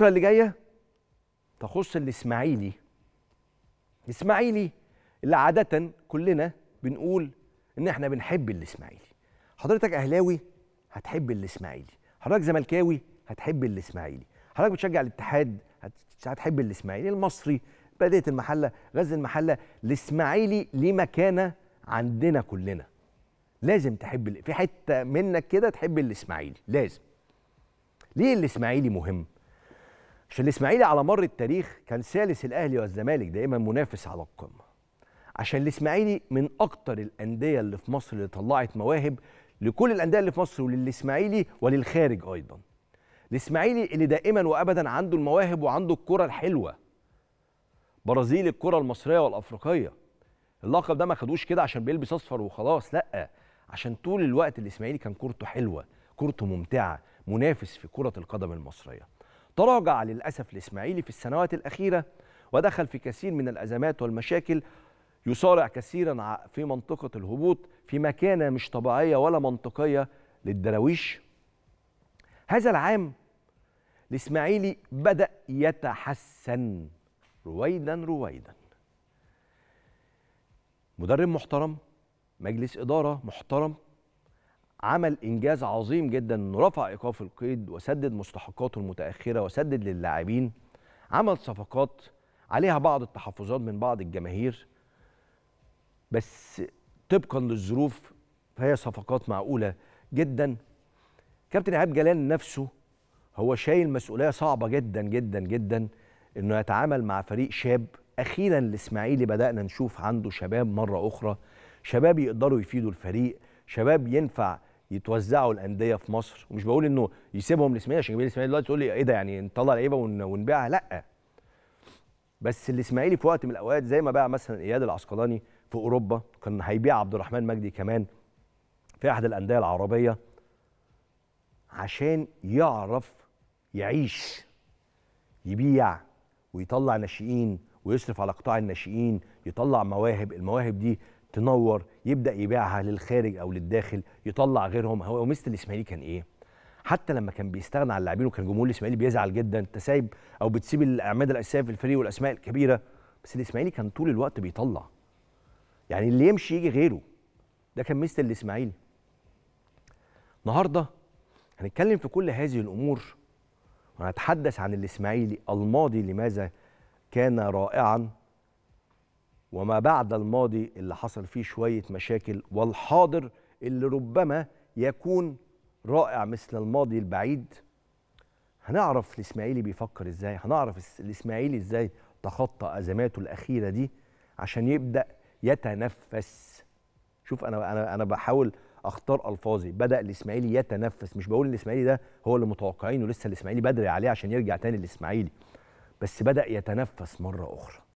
الفقرة اللي جاية تخص الإسماعيلي الإسماعيلي اللي عادة كلنا بنقول إن إحنا بنحب الإسماعيلي حضرتك أهلاوي هتحب الإسماعيلي حضرتك زملكاوي هتحب الإسماعيلي حضرتك بتشجع الاتحاد هتحب الإسماعيلي المصري بداية المحلة غزل المحلة الإسماعيلي ليه مكانة عندنا كلنا لازم تحب في حتة منك كده تحب الإسماعيلي لازم ليه الإسماعيلي مهم؟ عشان الاسماعيلي على مر التاريخ كان ثالث الاهلي والزمالك دائما منافس على القمه عشان الاسماعيلي من اكتر الانديه اللي في مصر اللي طلعت مواهب لكل الانديه اللي في مصر وللاسماعيلي وللخارج ايضا الاسماعيلي اللي دائما وابدا عنده المواهب وعنده الكره الحلوه برازيل الكره المصريه والافريقيه اللقب ده ما خدوش كده عشان بيلبس اصفر وخلاص لا عشان طول الوقت الاسماعيلي كان كورته حلوه كورته ممتعه منافس في كره القدم المصريه تراجع للأسف الإسماعيلي في السنوات الأخيرة ودخل في كثير من الأزمات والمشاكل يصارع كثيرا في منطقة الهبوط في مكانة مش طبيعية ولا منطقية للدراويش هذا العام الإسماعيلي بدأ يتحسن رويدا رويدا مدرب محترم مجلس إدارة محترم عمل انجاز عظيم جدا انه رفع ايقاف القيد وسدد مستحقاته المتاخره وسدد للاعبين عمل صفقات عليها بعض التحفظات من بعض الجماهير بس طبقا للظروف فهي صفقات معقوله جدا كابتن ايهاب جلال نفسه هو شايل مسؤوليه صعبه جدا جدا جدا انه يتعامل مع فريق شاب اخيرا الاسماعيلي بدانا نشوف عنده شباب مره اخرى شباب يقدروا يفيدوا الفريق شباب ينفع يتوزعوا الانديه في مصر ومش بقول انه يسيبهم الاسماعيلي عشان جماهير الاسماعيلي دلوقتي تقول لي ايه ده يعني نطلع لعيبه ونبيعها لا بس الاسماعيلي في وقت من الاوقات زي ما باع مثلا اياد العسقلاني في اوروبا كان هيبيع عبد الرحمن مجدي كمان في احد الانديه العربيه عشان يعرف يعيش يبيع ويطلع ناشئين ويصرف على قطاع الناشئين يطلع مواهب المواهب دي تنور يبدا يبيعها للخارج او للداخل يطلع غيرهم هو ميزه الاسماعيلي كان ايه حتى لما كان بيستغنى عن اللاعبين وكان جمهور الاسماعيلي بيزعل جدا انت سايب او بتسيب الاعمده الاساسيه في الفريق والاسماء الكبيره بس الاسماعيلي كان طول الوقت بيطلع يعني اللي يمشي يجي غيره ده كان ميزه الاسماعيلي النهارده هنتكلم في كل هذه الامور وهنتحدث عن الاسماعيلي الماضي لماذا كان رائعا وما بعد الماضي اللي حصل فيه شوية مشاكل والحاضر اللي ربما يكون رائع مثل الماضي البعيد هنعرف الإسماعيلي بيفكر إزاي هنعرف الإسماعيلي إزاي تخطى أزماته الأخيرة دي عشان يبدأ يتنفس شوف أنا أنا أنا بحاول اختار الفاظي بدا الاسماعيلي يتنفس مش بقول الاسماعيلي ده هو اللي متوقعينه لسه الاسماعيلي بدري عليه عشان يرجع تاني الاسماعيلي بس بدا يتنفس مره اخرى